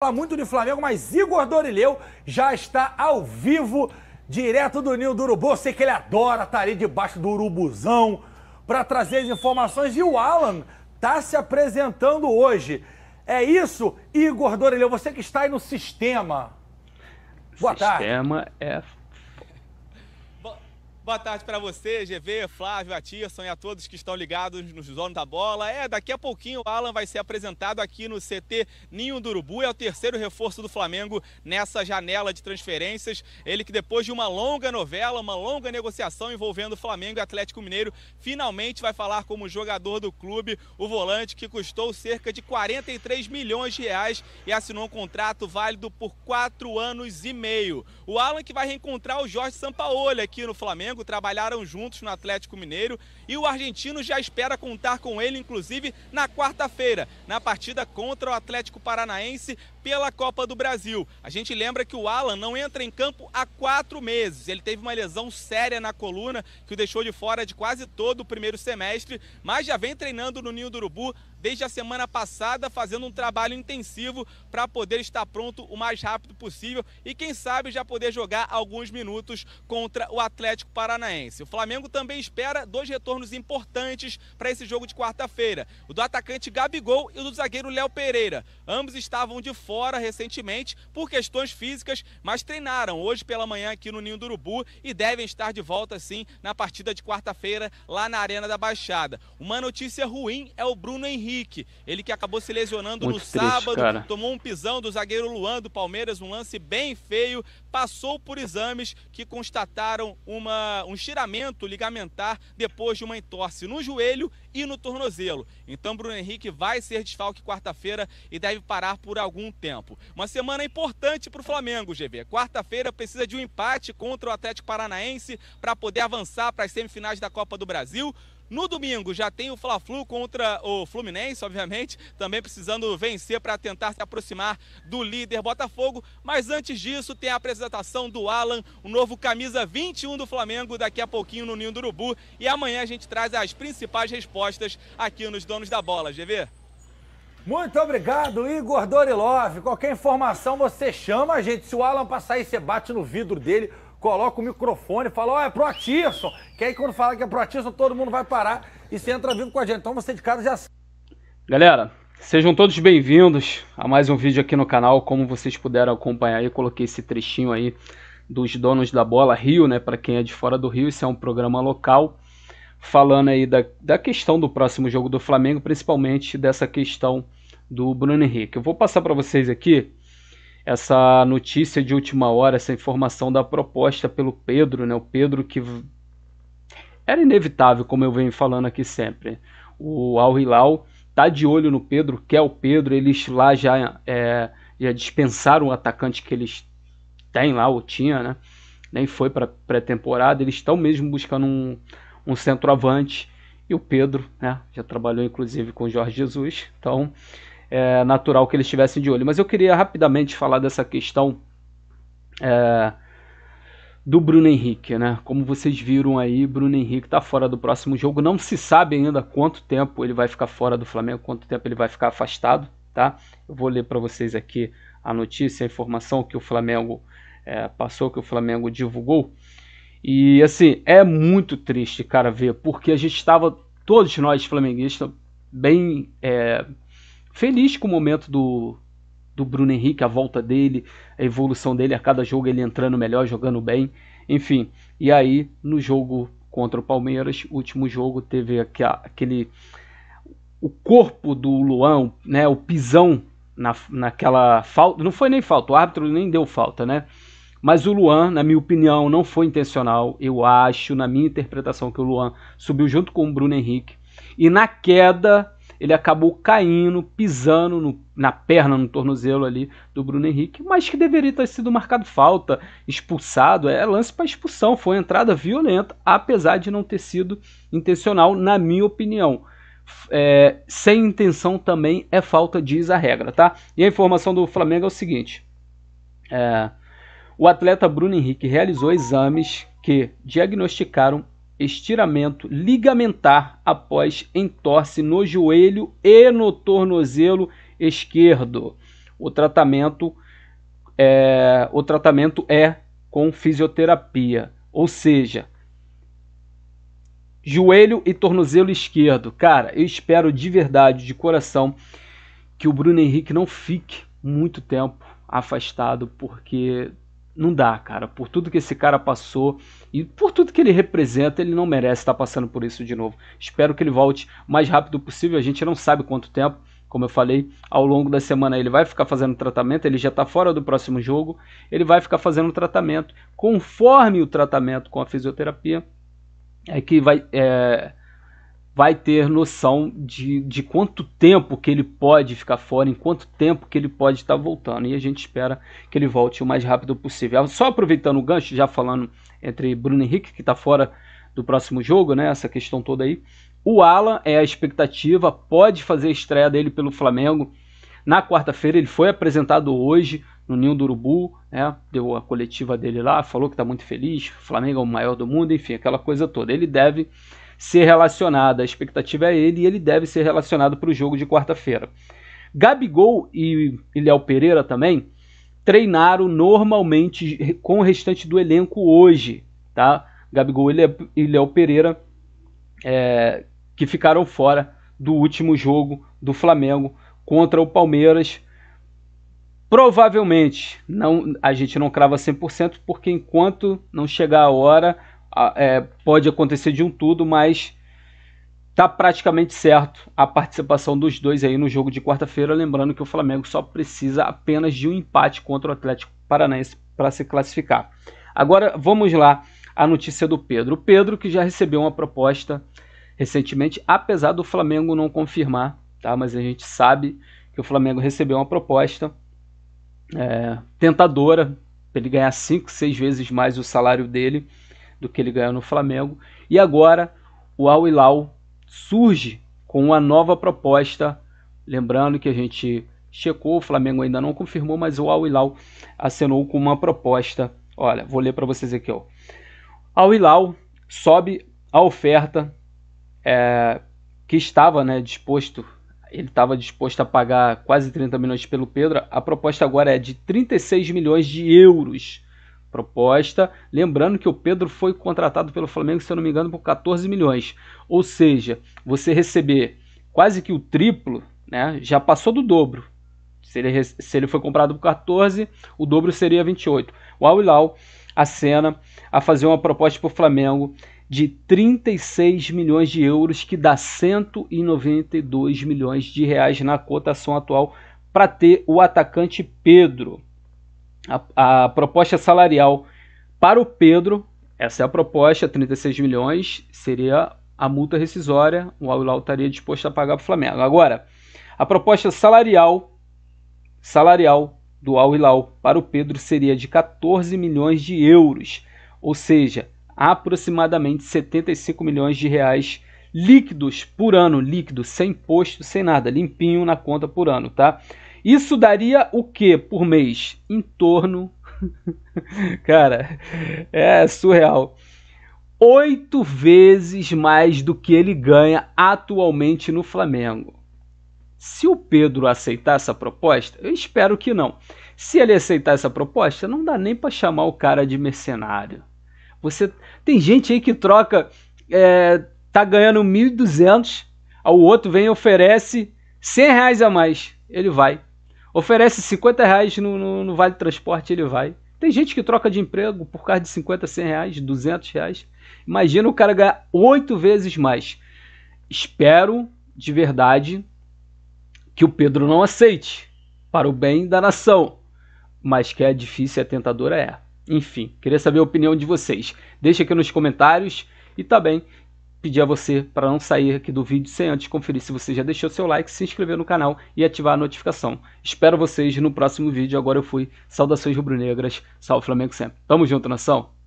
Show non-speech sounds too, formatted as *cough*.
fala muito de Flamengo, mas Igor Dorileu já está ao vivo, direto do Ninho do Urubu. Eu sei que ele adora estar tá ali debaixo do urubuzão para trazer as informações. E o Alan está se apresentando hoje. É isso, Igor Dorileu, você que está aí no sistema. Boa sistema tarde. Sistema é Boa tarde para você, GV, Flávio, Atirson e a todos que estão ligados nos zonos da Bola. É, daqui a pouquinho o Alan vai ser apresentado aqui no CT Ninho do Urubu. É o terceiro reforço do Flamengo nessa janela de transferências. Ele que depois de uma longa novela, uma longa negociação envolvendo Flamengo e Atlético Mineiro, finalmente vai falar como jogador do clube, o volante que custou cerca de 43 milhões de reais e assinou um contrato válido por quatro anos e meio. O Alan que vai reencontrar o Jorge Sampaoli aqui no Flamengo Thiago trabalharam juntos no Atlético Mineiro e o argentino já espera contar com ele, inclusive, na quarta-feira, na partida contra o Atlético Paranaense pela Copa do Brasil. A gente lembra que o Alan não entra em campo há quatro meses. Ele teve uma lesão séria na coluna que o deixou de fora de quase todo o primeiro semestre, mas já vem treinando no Ninho do Urubu desde a semana passada, fazendo um trabalho intensivo para poder estar pronto o mais rápido possível e, quem sabe, já poder jogar alguns minutos contra o Atlético Paranaense. O Flamengo também espera dois retornos importantes para esse jogo de quarta-feira: o do atacante Gabigol e o do zagueiro Léo Pereira. Ambos estavam de fora recentemente por questões físicas, mas treinaram hoje pela manhã aqui no Ninho do Urubu e devem estar de volta sim na partida de quarta-feira lá na Arena da Baixada. Uma notícia ruim é o Bruno Henrique Henrique, ele que acabou se lesionando Muito no triste, sábado, cara. tomou um pisão do zagueiro Luan do Palmeiras, um lance bem feio, passou por exames que constataram uma, um estiramento ligamentar depois de uma entorse no joelho e no tornozelo. Então Bruno Henrique vai ser desfalque quarta-feira e deve parar por algum tempo. Uma semana importante para o Flamengo, GV. Quarta-feira precisa de um empate contra o Atlético Paranaense para poder avançar para as semifinais da Copa do Brasil. No domingo já tem o Fla-Flu contra o Fluminense, obviamente, também precisando vencer para tentar se aproximar do líder Botafogo. Mas antes disso, tem a apresentação do Alan, o novo camisa 21 do Flamengo, daqui a pouquinho no Ninho do Urubu. E amanhã a gente traz as principais respostas aqui nos Donos da Bola, GV. Muito obrigado, Igor Dorilov. Qualquer informação você chama a gente. Se o Alan passar aí, você bate no vidro dele coloca o microfone, fala, ó, oh, é pro Atirson. Que aí quando fala que é pro Atirson, todo mundo vai parar e você entra vivo com a gente. Então você de casa já sabe. Galera, sejam todos bem-vindos a mais um vídeo aqui no canal. Como vocês puderam acompanhar aí, coloquei esse trechinho aí dos donos da bola Rio, né? Para quem é de fora do Rio, isso é um programa local. Falando aí da, da questão do próximo jogo do Flamengo, principalmente dessa questão do Bruno Henrique. Eu vou passar para vocês aqui essa notícia de última hora, essa informação da proposta pelo Pedro, né? O Pedro que era inevitável, como eu venho falando aqui sempre. O Al Hilal tá de olho no Pedro, quer o Pedro, eles lá já, é, já dispensaram o atacante que eles têm lá, ou tinha, né? Nem foi para pré-temporada, eles estão mesmo buscando um, um centroavante. E o Pedro, né? Já trabalhou inclusive com o Jorge Jesus, então é natural que eles estivessem de olho. Mas eu queria rapidamente falar dessa questão é, do Bruno Henrique, né? Como vocês viram aí, Bruno Henrique está fora do próximo jogo. Não se sabe ainda quanto tempo ele vai ficar fora do Flamengo, quanto tempo ele vai ficar afastado, tá? Eu vou ler para vocês aqui a notícia, a informação que o Flamengo é, passou, que o Flamengo divulgou. E assim, é muito triste, cara, ver, porque a gente estava, todos nós flamenguistas, bem é, feliz com o momento do, do Bruno Henrique, a volta dele, a evolução dele a cada jogo, ele entrando melhor, jogando bem, enfim. E aí, no jogo contra o Palmeiras, último jogo, teve aquele. O corpo do Luan, né, o pisão na, naquela falta. Não foi nem falta, o árbitro nem deu falta, né? Mas o Luan, na minha opinião, não foi intencional. Eu acho, na minha interpretação, que o Luan subiu junto com o Bruno Henrique. E na queda, ele acabou caindo, pisando no, na perna, no tornozelo ali do Bruno Henrique, mas que deveria ter sido marcado falta, expulsado, é lance para expulsão, foi entrada violenta, apesar de não ter sido intencional, na minha opinião. É, sem intenção também é falta, diz a regra, tá? E a informação do Flamengo é o seguinte: é, o atleta Bruno Henrique realizou exames que diagnosticaram estiramento ligamentar após entorse no joelho e no tornozelo esquerdo. O tratamento é, o tratamento é com fisioterapia, ou seja, joelho e tornozelo esquerdo. Cara, eu espero de verdade, de coração, que o Bruno Henrique não fique muito tempo afastado, porque não dá, cara. Por tudo que esse cara passou e por tudo que ele representa, ele não merece estar passando por isso de novo. Espero que ele volte o mais rápido possível. A gente não sabe quanto tempo, como eu falei, ao longo da semana ele vai ficar fazendo tratamento, ele já está fora do próximo jogo, ele vai ficar fazendo tratamento. Conforme o tratamento com a fisioterapia, é que vai. É, vai ter noção de, de quanto tempo que ele pode ficar fora, em quanto tempo que ele pode estar voltando. E a gente espera que ele volte o mais rápido possível. Só aproveitando o gancho, já falando entre Bruno Henrique, que está fora do próximo jogo, né? Essa questão toda aí. O Alan é a expectativa, pode fazer a estreia dele pelo Flamengo. Na quarta-feira ele foi apresentado hoje no Ninho do Urubu, né? Deu a coletiva dele lá, falou que está muito feliz, Flamengo é o maior do mundo, enfim, aquela coisa toda. Ele deve ser relacionada, a expectativa é ele e ele deve ser relacionado para o jogo de quarta-feira. Gabigol e, e Léo Pereira também treinaram normalmente com o restante do elenco hoje, tá? Gabigol e Léo Pereira é, que ficaram fora do último jogo do Flamengo contra o Palmeiras. Provavelmente, não, a gente não crava 100%, porque enquanto não chegar a hora, é, pode acontecer de um tudo, mas tá praticamente certo a participação dos dois aí no jogo de quarta-feira. Lembrando que o Flamengo só precisa apenas de um empate contra o Atlético Paranaense para se classificar. Agora vamos lá a notícia do Pedro. O Pedro que já recebeu uma proposta recentemente, apesar do Flamengo não confirmar, tá? Mas a gente sabe que o Flamengo recebeu uma proposta é, tentadora para ele ganhar 5, 6 vezes mais o salário dele do que ele ganhou no Flamengo. E agora o Al Hilal surge com uma nova proposta, lembrando que a gente checou, o Flamengo ainda não confirmou, mas o Al Hilal acenou com uma proposta. Olha, vou ler para vocês aqui, ó. Al Hilal sobe a oferta é, que estava, né, disposto ele estava disposto a pagar quase 30 milhões pelo Pedro. A proposta agora é de 36 milhões de euros proposta. Lembrando que o Pedro foi contratado pelo Flamengo, se eu não me engano, por 14 milhões. Ou seja, você receber quase que o triplo, né, já passou do dobro. Se ele, se ele foi comprado por 14, o dobro seria 28. O Al Hilal acena a fazer uma proposta para o Flamengo de 36 milhões de euros, que dá 192 milhões de reais na cotação atual para ter o atacante Pedro a, a proposta salarial para o Pedro, essa é a proposta, 36 milhões, seria a multa rescisória, o Aulau estaria disposto a pagar para o Flamengo. Agora, a proposta salarial salarial do Aulau para o Pedro seria de 14 milhões de euros, ou seja, aproximadamente 75 milhões de reais líquidos por ano, líquido, sem imposto, sem nada, limpinho na conta por ano, tá? Isso daria o que por mês? Em torno. *laughs* Cara, é surreal. Oito vezes mais do que ele ganha atualmente no Flamengo. Se o Pedro aceitar essa proposta, eu espero que não. Se ele aceitar essa proposta, não dá nem para chamar o cara de mercenário. Você tem gente aí que troca, é, tá ganhando 1.200, o outro vem e oferece 100 reais a mais. Ele vai. Oferece 50 reais no, no, no Vale Transporte, ele vai. Tem gente que troca de emprego por causa de 50, 100 reais, 200 reais. Imagina o cara ganhar oito vezes mais. Espero de verdade que o Pedro não aceite, para o bem da nação. Mas que é difícil e é atentadora é. Enfim, queria saber a opinião de vocês. Deixa aqui nos comentários e também pedir a você para não sair aqui do vídeo sem antes conferir se você já deixou seu like, se inscrever no canal e ativar a notificação. Espero vocês no próximo vídeo. Agora eu fui. Saudações rubro-negras. Salve Flamengo sempre. Tamo junto, nação!